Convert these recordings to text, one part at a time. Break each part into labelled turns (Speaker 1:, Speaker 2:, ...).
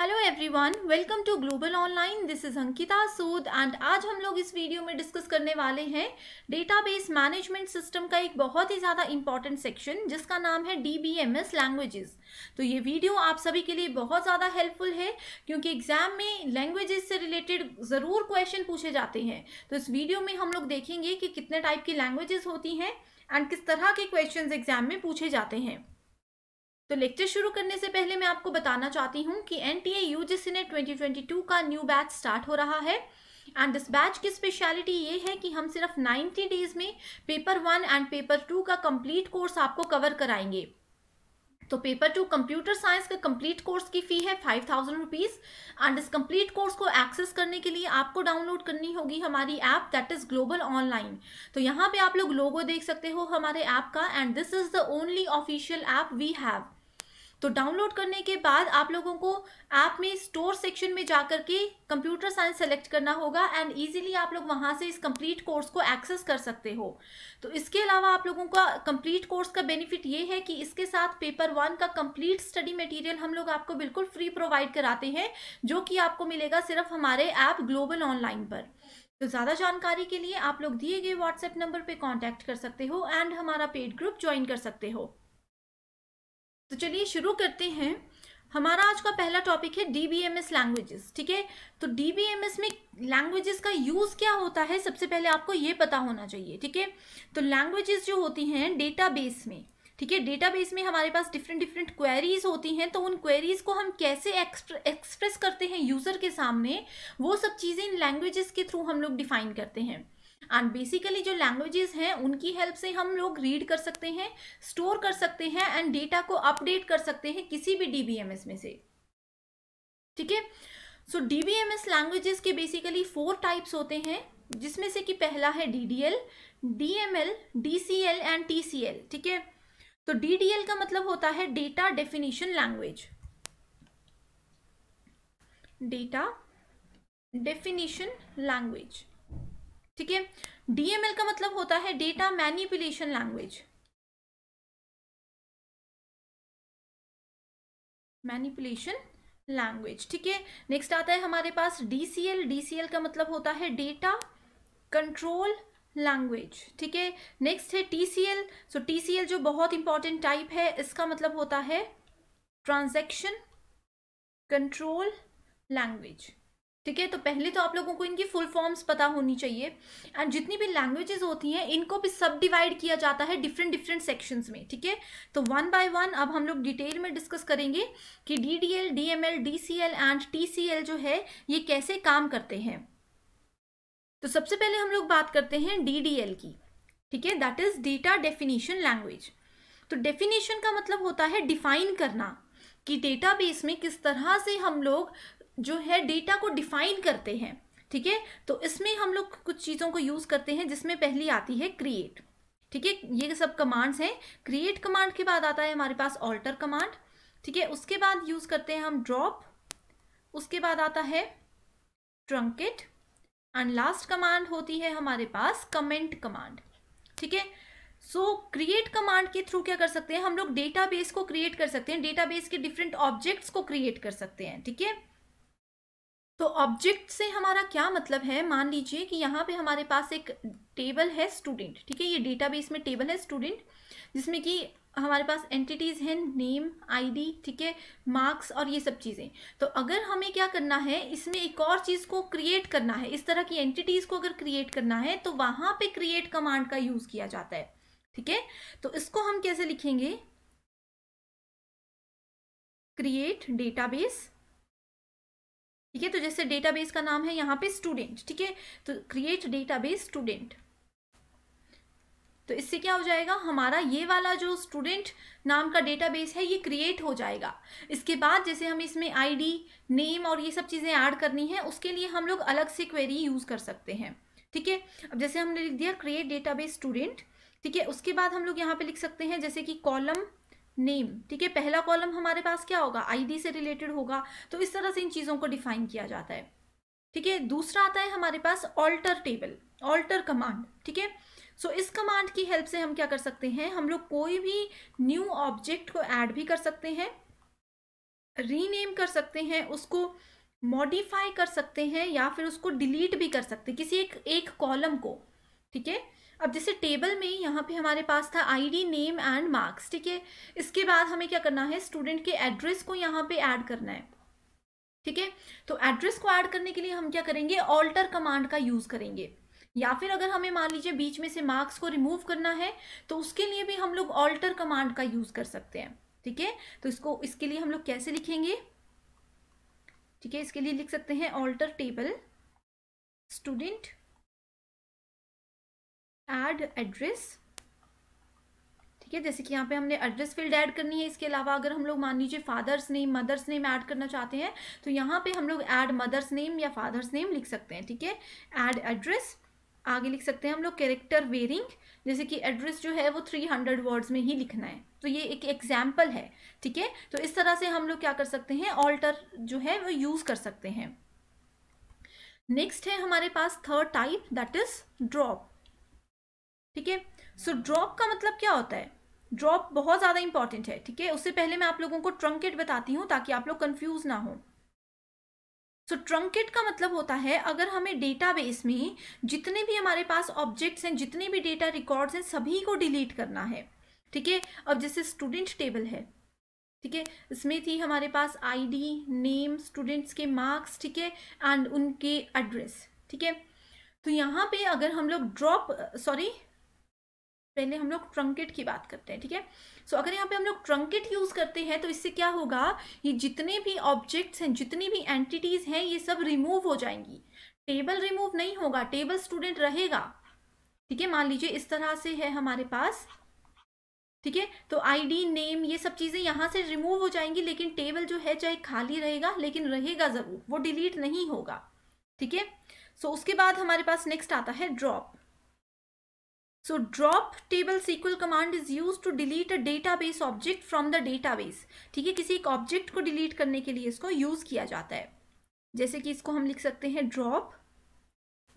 Speaker 1: hello everyone welcome to global online this is Ankita Sood and आज हम लोग इस वीडियो में डिस्कस करने वाले हैं डेटाबेस मैनेजमेंट सिस्टम का एक बहुत ही ज़्यादा इंपॉर्टेंट सेक्शन जिसका नाम है D B M S languages तो ये वीडियो आप सभी के लिए बहुत ज़्यादा हेल्पफुल है क्योंकि एग्जाम में लैंग्वेजेस से रिलेटेड ज़रूर क्वेश्चन पूछे जाते हैं तो इस वीडियो में हम लोग देखेंगे कि कितने टाइप की लैंग्वेजेस होती हैं एंड किस तरह के क्वेश्चन एग्जाम में पूछे जाते हैं तो लेक्चर शुरू करने से पहले मैं आपको बताना चाहती हूँ कि N T A U G C ने ट्वेंटी ट्वेंटी टू का न्यू बैच स्टार्ट हो रहा है एंड दिस बैच की स्पेशलिटी ये है कि हम सिर्फ नाइन्टी डेज में paper one and paper two का कम्प्लीट कोर्स आपको कवर कराएंगे तो पेपर टू कंप्यूटर साइंस का कंप्लीट कोर्स की फी है फाइव थाउजेंड रुपीज़ एंड इस कंप्लीट कोर्स को एक्सेस करने के लिए आपको डाउनलोड करनी होगी हमारी app that is global online तो यहाँ पे आप लोग लोगो देख सकते हो हमारे ऐप का and this is the only official app we have तो डाउनलोड करने के बाद आप लोगों को ऐप में स्टोर सेक्शन में जा कर के कंप्यूटर साइंस सेलेक्ट करना होगा एंड ईजिली आप लोग वहाँ से इस कंप्लीट कोर्स को एक्सेस कर सकते हो तो इसके अलावा आप लोगों का कंप्लीट कोर्स का बेनिफिट ये है कि इसके साथ पेपर वन का कंप्लीट स्टडी मटेरियल हम लोग आपको बिल्कुल फ्री प्रोवाइड कराते हैं जो कि आपको मिलेगा सिर्फ हमारे ऐप ग्लोबल ऑनलाइन पर तो ज़्यादा जानकारी के लिए आप लोग दिए गए व्हाट्सएप नंबर पे कांटेक्ट कर सकते हो एंड हमारा पेड ग्रुप ज्वाइन कर सकते हो तो चलिए शुरू करते हैं हमारा आज का पहला टॉपिक है D B M S languages ठीक है तो डी बी एम एस में लैंग्वेजेस का यूज़ क्या होता है सबसे पहले आपको ये पता होना चाहिए ठीक है तो लैंग्वेजेस जो होती हैं डेटा बेस में ठीक है डेटा बेस में हमारे पास डिफरेंट डिफरेंट क्वेरीज होती हैं तो उन क्वेरीज को हम कैसे एक्सप्रेस करते हैं यूज़र के सामने वो सब चीज़ें इन लैंग्वेजेस के थ्रू हम लोग डिफाइन करते हैं एंड बेसिकली जो लैंग्वेजेस हैं उनकी हेल्प से हम लोग रीड कर सकते हैं स्टोर कर सकते हैं एंड डेटा को अपडेट कर सकते हैं किसी भी डीबीएमएस में से ठीक है सो डीबीएमएस लैंग्वेजेस के बेसिकली फोर टाइप्स होते हैं जिसमें से कि पहला है DDL DML DCL and TCL ठीक है तो डीडीएल का मतलब होता है data definition language data definition language ठीक है डीएमएल का मतलब होता है data manipulation language manipulation language ठीक है नेक्स्ट आता है हमारे पास डीसीएल डीसीएल का मतलब होता है डेटा कंट्रोल लैंग्वेज ठीक है नेक्स्ट है टीसीएल सो टीसीएल जो बहुत इंपॉर्टेंट टाइप है इसका मतलब होता है ट्रांजेक्शन कंट्रोल लैंग्वेज ठीक है तो पहले तो आप लोगों को इनकी फुल फॉर्म्स पता होनी चाहिए एंड जितनी भी लैंग्वेजेस होती हैं इनको भी सब डिवाइड किया जाता है डिफरेंट डिफरेंट सेक्शंस में ठीक है तो वन बाय वन अब हम लोग डिटेल में डिस्कस करेंगे कि D D L D M L D C L and T C L जो है ये कैसे काम करते हैं तो सबसे पहले हम लोग बात करते हैं डी डी एल की ठीक है that is data definition language तो डेफिनेशन का मतलब होता है डिफाइन करना कि डेटाबेस में किस तरह से हम लोग जो है डेटा को डिफाइन करते हैं ठीक है तो इसमें हम लोग कुछ चीज़ों को यूज़ करते हैं जिसमें पहली आती है क्रिएट ठीक है ये सब कमांड्स हैं क्रिएट कमांड के बाद आता है हमारे पास ऑल्टर कमांड ठीक है उसके बाद यूज़ करते हैं हम ड्रॉप उसके बाद आता है ट्रंकेट एंड लास्ट कमांड होती है हमारे पास कमेंट कमांड ठीक है सो क्रिएट कमांड के थ्रू क्या कर सकते हैं हम लोग डेटाबेस को क्रिएट कर सकते हैं डेटाबेस के डिफरेंट ऑब्जेक्ट्स को क्रिएट कर सकते हैं ठीक है तो ऑब्जेक्ट से हमारा क्या मतलब है मान लीजिए कि यहाँ पे हमारे पास एक टेबल है स्टूडेंट ठीक है ये डेटाबेस में टेबल है स्टूडेंट जिसमें कि हमारे पास एंटिटीज़ हैं नेम आईडी ठीक है मार्क्स और ये सब चीज़ें तो अगर हमें क्या करना है इसमें एक और चीज़ को क्रिएट करना है इस तरह की एंटिटीज़ को अगर क्रिएट करना है तो वहाँ पर क्रिएट कमांड का यूज़ किया जाता है ठीक है तो इसको हम कैसे लिखेंगे क्रिएट डेटाबेस ठीक है तो जैसे डेटाबेस का नाम है यहाँ पे स्टूडेंट ठीक है तो क्रिएट डेटाबेस स्टूडेंट तो इससे क्या हो जाएगा हमारा ये वाला जो स्टूडेंट नाम का डेटाबेस है ये क्रिएट हो जाएगा इसके बाद जैसे हम इसमें आईडी नेम और ये सब चीज़ें ऐड करनी है उसके लिए हम लोग अलग से क्वेरी यूज़ कर सकते हैं ठीक है अब जैसे हमने लिख दिया क्रिएट डेटाबेस स्टूडेंट ठीक है उसके बाद हम लोग यहाँ पे लिख सकते हैं जैसे कि कॉलम नेम ठीक है पहला कॉलम हमारे पास क्या होगा आईडी से रिलेटेड होगा तो इस तरह से इन चीज़ों को डिफाइन किया जाता है ठीक है दूसरा आता है हमारे पास ऑल्टर टेबल ऑल्टर कमांड ठीक है सो इस कमांड की हेल्प से हम क्या कर सकते हैं हम लोग कोई भी न्यू ऑब्जेक्ट को ऐड भी कर सकते हैं रीनेम कर सकते हैं उसको मॉडिफाई कर सकते हैं या फिर उसको डिलीट भी कर सकते हैं किसी एक एक कॉलम को ठीक है अब जैसे टेबल में यहाँ पे हमारे पास था आईडी नेम एंड मार्क्स ठीक है इसके बाद हमें क्या करना है स्टूडेंट के एड्रेस को यहाँ पे ऐड करना है ठीक है तो एड्रेस को ऐड करने के लिए हम क्या करेंगे ऑल्टर कमांड का यूज़ करेंगे या फिर अगर हमें मान लीजिए बीच में से मार्क्स को रिमूव करना है तो उसके लिए भी हम लोग ऑल्टर कमांड का यूज़ कर सकते हैं ठीक है तो इसको इसके लिए हम लोग कैसे लिखेंगे ठीक है इसके लिए लिख सकते हैं alter table student add address ठीक है जैसे कि यहाँ पे हमने एड्रेस फील्ड ऐड करनी है इसके अलावा अगर हम लोग मान लीजिए father's name mother's name add करना चाहते हैं तो यहाँ पे हम लोग ऐड मदर्स नेम या फादर्स नेम लिख सकते हैं ठीक है ऐड एड्रेस आगे लिख सकते हैं हम लोग कैरेक्टर वेरिंग जैसे कि एड्रेस जो है वो थ्री हंड्रेड वर्ड्स में ही लिखना है तो ये एक एग्जाम्पल है ठीक है तो इस तरह से हम लोग क्या कर सकते हैं ऑल्टर जो है वो यूज़ कर सकते हैं नेक्स्ट है हमारे पास third type that is drop ठीक है सो ड्रॉप का मतलब क्या होता है ड्रॉप बहुत ज़्यादा इंपॉर्टेंट है ठीक है उससे पहले मैं आप लोगों को ट्रंकेट बताती हूँ ताकि आप लोग कंफ्यूज ना हो सो so, ट्रंकेट का मतलब होता है अगर हमें डेटाबेस में जितने भी हमारे पास ऑब्जेक्ट्स हैं जितने भी डेटा रिकॉर्ड्स हैं सभी को डिलीट करना है ठीक है अब जैसे स्टूडेंट टेबल है ठीक है इसमें थी हमारे पास आईडी नेम स्टूडेंट्स के मार्क्स ठीक है एंड उनके एड्रेस ठीक है तो यहाँ पे अगर हम लोग ड्रॉप सॉरी पहले हम लोग ट्रंकेट की बात करते हैं ठीक है सो अगर यहाँ पे हम लोग ट्रंकेट यूज़ करते हैं तो इससे क्या होगा ये जितने भी ऑब्जेक्ट्स हैं जितनी भी एंटिटीज़ हैं ये सब रिमूव हो जाएंगी टेबल रिमूव नहीं होगा टेबल स्टूडेंट रहेगा ठीक है मान लीजिए इस तरह से है हमारे पास ठीक है तो आईडी नेम ये सब चीज़ें यहाँ से रिमूव हो जाएंगी लेकिन टेबल जो है चाहे खाली रहेगा लेकिन रहेगा ज़रूर वो डिलीट नहीं होगा ठीक है सो उसके बाद हमारे पास नेक्स्ट आता है drop so drop table SQL command is use to delete a database object from the database ठीक है किसी एक ऑब्जेक्ट को डिलीट करने के लिए इसको यूज किया जाता है जैसे कि इसको हम लिख सकते हैं ड्रॉप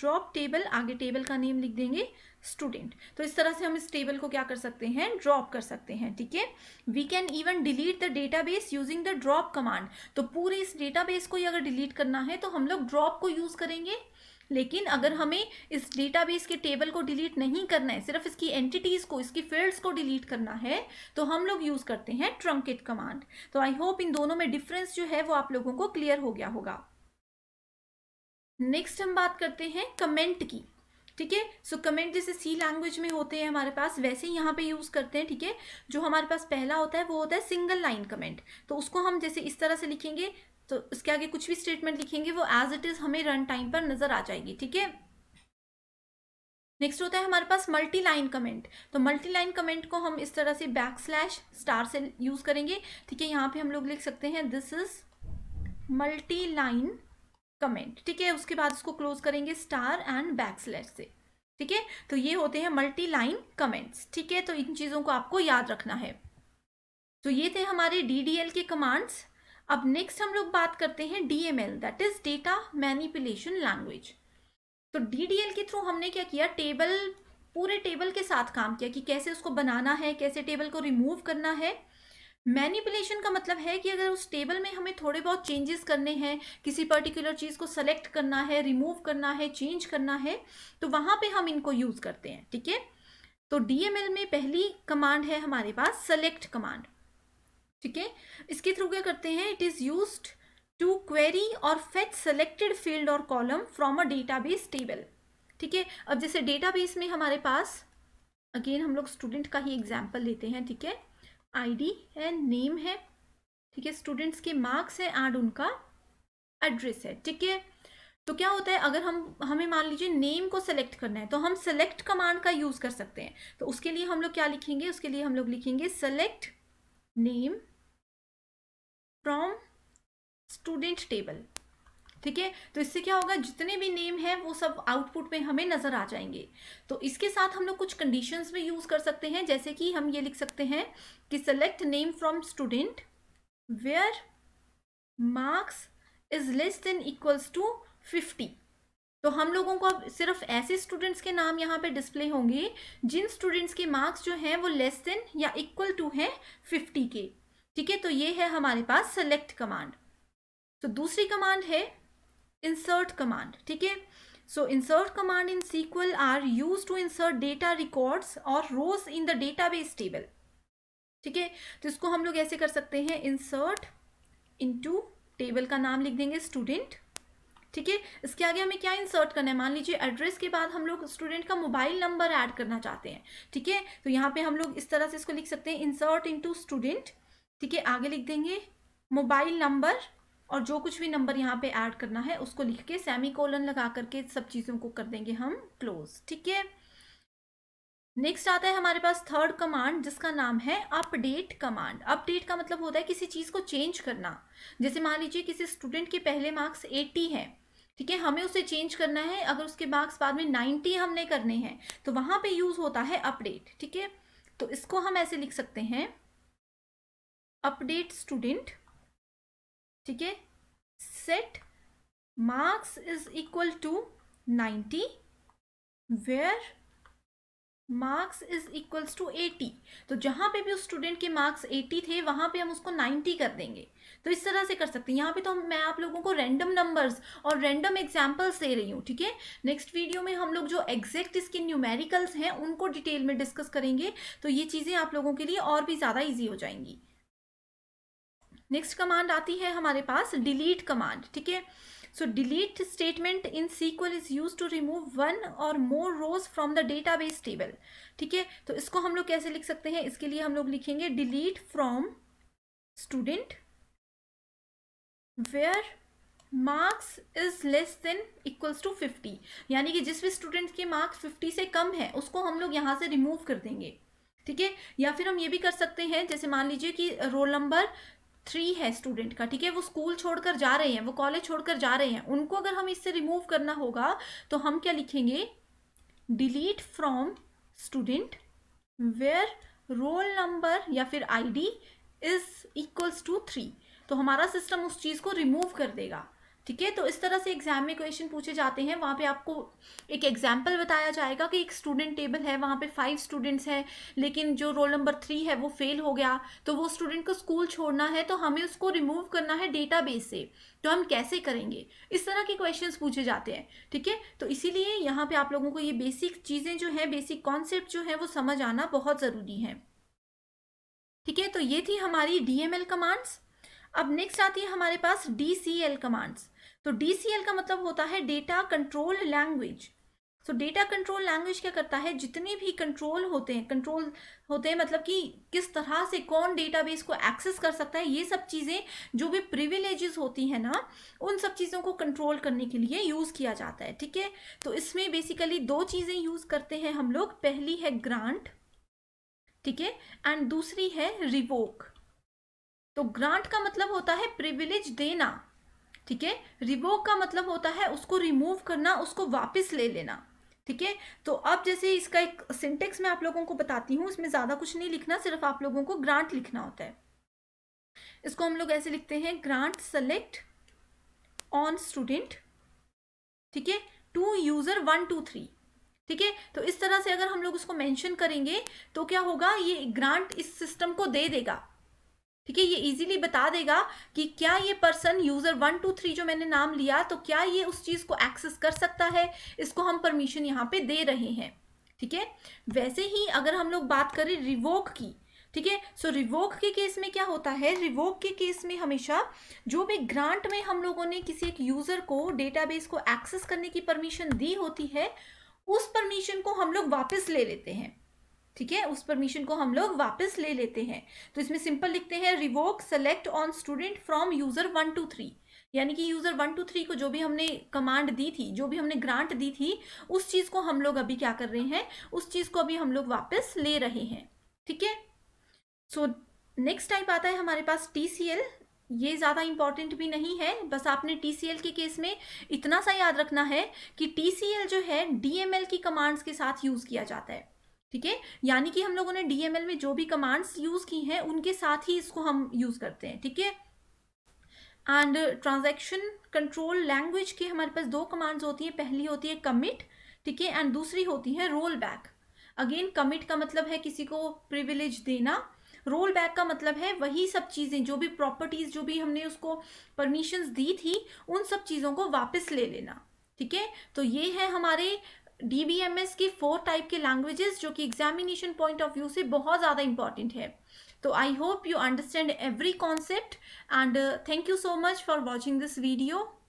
Speaker 1: ड्रॉप टेबल आगे टेबल का नेम लिख देंगे स्टूडेंट तो इस तरह से हम इस टेबल को क्या कर सकते हैं ड्रॉप कर सकते हैं ठीक है we can even delete the database using the drop command तो पूरे इस डेटा बेस को ही अगर डिलीट करना है तो हम लोग ड्रॉप को यूज करेंगे लेकिन अगर हमें इस डेटाबेस के टेबल को डिलीट नहीं करना है सिर्फ इसकी एंटिटीज़ को इसकी फील्ड्स को डिलीट करना है तो हम लोग यूज़ करते हैं ट्रंकेट कमांड तो आई होप इन दोनों में डिफरेंस जो है वो आप लोगों को क्लियर हो गया होगा नेक्स्ट हम बात करते हैं कमेंट की ठीक है सो कमेंट जैसे सी लैंग्वेज में होते हैं हमारे पास वैसे ही यहाँ पे यूज़ करते हैं ठीक है जो हमारे पास पहला होता है वो होता है सिंगल लाइन कमेंट तो उसको हम जैसे इस तरह से लिखेंगे तो उसके आगे कुछ भी स्टेटमेंट लिखेंगे वो एज इट इज हमें रन टाइम पर नजर आ जाएगी ठीक है नेक्स्ट होता है हमारे पास मल्टी लाइन कमेंट तो मल्टी लाइन कमेंट को हम इस तरह से बैक स्लैश स्टार से यूज करेंगे ठीक है यहाँ पे हम लोग लिख सकते हैं this is multi line comment ठीक है उसके बाद उसको क्लोज करेंगे स्टार एंड बैक स्लैश से ठीक है तो ये होते हैं मल्टी लाइन कमेंट्स ठीक है तो इन चीज़ों को आपको याद रखना है तो ये थे हमारे डी के कमांड्स अब नेक्स्ट हम लोग बात करते हैं DML that is data manipulation language तो डीडीएल के थ्रू हमने क्या किया टेबल पूरे टेबल के साथ काम किया कि कैसे उसको बनाना है कैसे टेबल को रिमूव करना है मैनिपुलेशन का मतलब है कि अगर उस टेबल में हमें थोड़े बहुत चेंजेस करने हैं किसी पर्टिकुलर चीज़ को सेलेक्ट करना है रिमूव करना है चेंज करना है तो वहाँ पे हम इनको यूज़ करते हैं ठीक है तो डीएमएल में पहली कमांड है हमारे पास सेलेक्ट कमांड ठीक है इसके थ्रू क्या करते हैं it is use to query और फेच सेलेक्टेड फील्ड और column from a base table ठीक है अब जैसे बेस में हमारे पास अगेन हम लोग स्टूडेंट का ही एग्जाम्पल लेते हैं ठीक है आईडी है नेम है ठीक है स्टूडेंट्स के मार्क्स है एंड उनका एड्रेस है ठीक है तो क्या होता है अगर हम हमें मान लीजिए नेम को सेलेक्ट करना है तो हम सेलेक्ट कमांड का यूज़ कर सकते हैं तो उसके लिए हम लोग क्या लिखेंगे उसके लिए हम लोग लिखेंगे select name from student table ठीक है तो इससे क्या होगा जितने भी नेम हैं वो सब आउटपुट में हमें नज़र आ जाएंगे तो इसके साथ हम लोग कुछ कंडीशंस भी यूज़ कर सकते हैं जैसे कि हम ये लिख सकते हैं कि select name from student where marks is less than equals to fifty तो हम लोगों को अब सिर्फ ऐसे स्टूडेंट्स के नाम यहाँ पे डिस्प्ले होंगे जिन स्टूडेंट्स के मार्क्स जो हैं वो लेस देन या इक्वल टू हैं फिफ्टी के ठीक है तो ये है हमारे पास सेलेक्ट कमांड तो दूसरी कमांड है इंसर्ट कमांड ठीक है insert command in SQL are use to insert data data और rows in the database table ठीक है तो इसको हम लोग ऐसे कर सकते हैं इन टू टेबल का नाम लिख देंगे स्टूडेंट ठीक है इसके आगे हमें क्या इंसर्ट करना है मान लीजिए एड्रेस के बाद हम लोग स्टूडेंट का मोबाइल नंबर ऐड करना चाहते हैं ठीक है तो यहाँ पे हम लोग इस तरह से इसको लिख सकते हैं इंसर्ट इनटू स्टूडेंट ठीक है आगे लिख देंगे मोबाइल नंबर और जो कुछ भी नंबर यहाँ पे ऐड करना है उसको लिख के सेमी कोलन लगा करके सब चीज़ों को कर देंगे हम क्लोज ठीक है नेक्स्ट आता है हमारे पास थर्ड कमांड जिसका नाम है अपडेट कमांड अपडेट का मतलब होता है किसी चीज़ को चेंज करना जैसे मान लीजिए किसी स्टूडेंट के पहले मार्क्स 80 हैं ठीक है हमें उसे चेंज करना है अगर उसके मार्क्स बाद में 90 हमने करने हैं तो वहाँ पे यूज़ होता है अपडेट ठीक है तो इसको हम ऐसे लिख सकते हैं अपडेट स्टूडेंट ठीक है set marks is equal to ninety where marks is equals to eighty तो जहाँ पे भी उस स्टूडेंट के मार्क्स एटी थे वहाँ पे हम उसको नाइन्टी कर देंगे तो इस तरह से कर सकते हैं यहाँ पे तो हम मैं आप लोगों को रैंडम नंबर्स और रैंडम एग्जाम्पल्स दे रही हूँ ठीक है नेक्स्ट वीडियो में हम लोग जो एग्जैक्ट इसके न्यूमेरिकल्स हैं उनको डिटेल में डिस्कस करेंगे तो ये चीज़ें आप लोगों के लिए और भी ज़्यादा ईजी हो जाएंगी नेक्स्ट कमांड आती है हमारे पास डिलीट कमांड ठीक है so delete statement in sql is used to remove one or more rows from the database table ठीक है तो इसको हम लोग कैसे लिख सकते हैं इसके लिए हम लोग लिखेंगे delete from student where marks is less than equals to 50 यानी कि जिस भी स्टूडेंट के मार्क्स 50 से कम है उसको हम लोग यहाँ से रिमूव कर देंगे ठीक है या फिर हम ये भी कर सकते हैं जैसे मान लीजिए कि रोल नंबर थ्री है स्टूडेंट का ठीक है वो स्कूल छोड़कर जा रहे हैं वो कॉलेज छोड़कर जा रहे हैं उनको अगर हम इससे रिमूव करना होगा तो हम क्या लिखेंगे delete from student where roll number या फिर ID is equals to three तो हमारा सिस्टम उस चीज़ को रिमूव कर देगा ठीक है तो इस तरह से एग्जाम में क्वेश्चन पूछे जाते हैं वहाँ पे आपको एक एग्जाम्पल बताया जाएगा कि एक स्टूडेंट टेबल है वहाँ पे फाइव स्टूडेंट्स हैं लेकिन जो रोल नंबर थ्री है वो फेल हो गया तो वो स्टूडेंट को स्कूल छोड़ना है तो हमें उसको रिमूव करना है डेटाबेस से तो हम कैसे करेंगे इस तरह के क्वेश्चन पूछे जाते हैं ठीक है तो इसीलिए यहाँ पे आप लोगों को ये बेसिक चीज़ें जो हैं बेसिक कॉन्सेप्ट जो है वो समझ आना बहुत ज़रूरी है ठीक है तो ये थी हमारी डी कमांड्स अब नेक्स्ट आती है हमारे पास डी कमांड्स तो डीसीएल का मतलब होता है data control language so data control language क्या करता है जितने भी कंट्रोल होते हैं कंट्रोल होते हैं मतलब कि किस तरह से कौन डेटाबेस को एक्सेस कर सकता है ये सब चीज़ें जो भी प्रिविलेजेस होती हैं ना उन सब चीज़ों को कंट्रोल करने के लिए यूज़ किया जाता है ठीक है तो इसमें बेसिकली दो चीज़ें यूज़ करते हैं हम लोग पहली है ग्रांट ठीक है एंड दूसरी है रिवोक तो ग्रांट का मतलब होता है प्रिविलेज देना ठीक है रिवोक का मतलब होता है उसको रिमूव करना उसको वापस ले लेना ठीक है तो अब जैसे इसका एक सिंटेक्स मैं आप लोगों को बताती हूँ इसमें ज़्यादा कुछ नहीं लिखना सिर्फ आप लोगों को ग्रांट लिखना होता है इसको हम लोग ऐसे लिखते हैं ग्रांट सेलेक्ट ऑन स्टूडेंट ठीक है to user one two three ठीक है तो इस तरह से अगर हम लोग उसको मेंशन करेंगे तो क्या होगा ये ग्रांट इस सिस्टम को दे देगा ठीक है ये इजीली बता देगा कि क्या ये person user one two three जो मैंने नाम लिया तो क्या ये उस चीज को एक्सेस कर सकता है इसको हम परमिशन यहाँ पे दे रहे हैं ठीक है वैसे ही अगर हम लोग बात करें रिवोक की ठीक है सो रिवोक के केस में क्या होता है रिवोक के केस में हमेशा जो भी ग्रांट में हम लोगों ने किसी एक यूज़र को डेटाबेस को एक्सेस करने की परमिशन दी होती है उस परमिशन को हम लोग वापस ले लेते हैं ठीक है उस परमिशन को हम लोग वापस ले लेते हैं तो इसमें सिंपल लिखते हैं revoke select on student from user one two three यानी कि यूज़र वन टू थ्री को जो भी हमने कमांड दी थी जो भी हमने ग्रांट दी थी उस चीज़ को हम लोग अभी क्या कर रहे हैं उस चीज़ को अभी हम लोग वापस ले रहे हैं ठीक है सो नेक्स्ट टाइप आता है हमारे पास टी ये ज़्यादा इम्पॉर्टेंट भी नहीं है बस आपने टी के केस में इतना सा याद रखना है कि टी जो है डीएमएल की कमांड्स के साथ यूज़ किया जाता है ठीक है यानी कि हम लोगों ने डीएमएल में जो भी कमांड्स यूज की हैं उनके साथ ही इसको हम यूज करते हैं ठीक है एंड ट्रांजेक्शन कंट्रोल लैंग्वेज के हमारे पास दो कमांड्स होती हैं पहली होती है कमिट ठीक है एंड दूसरी होती है रोल बैक अगेन कमिट का मतलब है किसी को प्रिविलेज देना रोल बैक का मतलब है वही सब चीज़ें जो भी प्रॉपर्टीज़ जो भी हमने उसको परमिशंस दी थी उन सब चीज़ों को वापस ले लेना ठीक है तो ये है हमारे डीबीएमएस के फोर टाइप के लैंग्वेजेस जो कि एग्जामिनेशन पॉइंट ऑफ व्यू से बहुत ज़्यादा इंपॉर्टेंट है तो I hope you understand every concept and thank you so much for watching this video